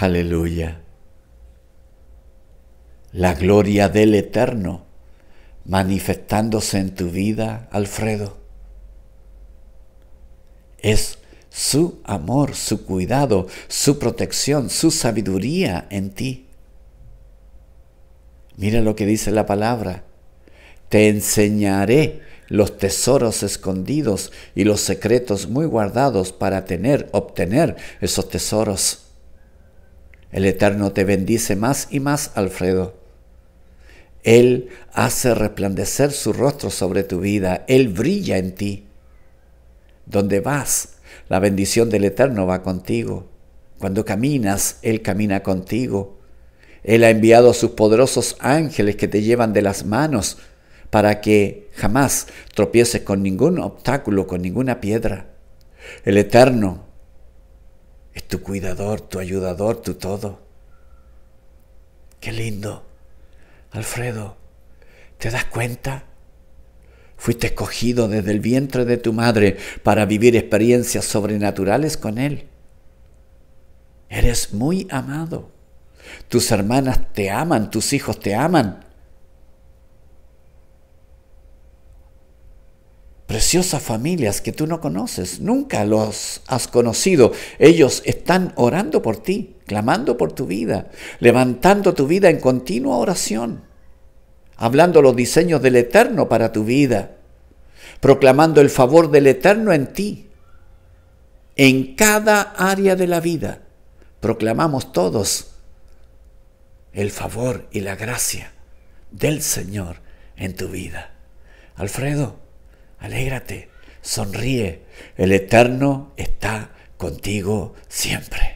Aleluya. La gloria del Eterno manifestándose en tu vida, Alfredo. Es su amor, su cuidado, su protección, su sabiduría en ti. Mira lo que dice la palabra. Te enseñaré los tesoros escondidos y los secretos muy guardados para tener, obtener esos tesoros. El Eterno te bendice más y más, Alfredo. Él hace resplandecer su rostro sobre tu vida. Él brilla en ti. Donde vas, la bendición del Eterno va contigo. Cuando caminas, Él camina contigo. Él ha enviado a sus poderosos ángeles que te llevan de las manos para que jamás tropieces con ningún obstáculo, con ninguna piedra. El Eterno es tu cuidador, tu ayudador, tu todo. Qué lindo. Alfredo, ¿te das cuenta? Fuiste escogido desde el vientre de tu madre para vivir experiencias sobrenaturales con Él. Eres muy amado. Tus hermanas te aman, tus hijos te aman. preciosas familias que tú no conoces, nunca los has conocido. Ellos están orando por ti, clamando por tu vida, levantando tu vida en continua oración, hablando los diseños del Eterno para tu vida, proclamando el favor del Eterno en ti, en cada área de la vida. Proclamamos todos el favor y la gracia del Señor en tu vida. Alfredo, alégrate, sonríe, el Eterno está contigo siempre.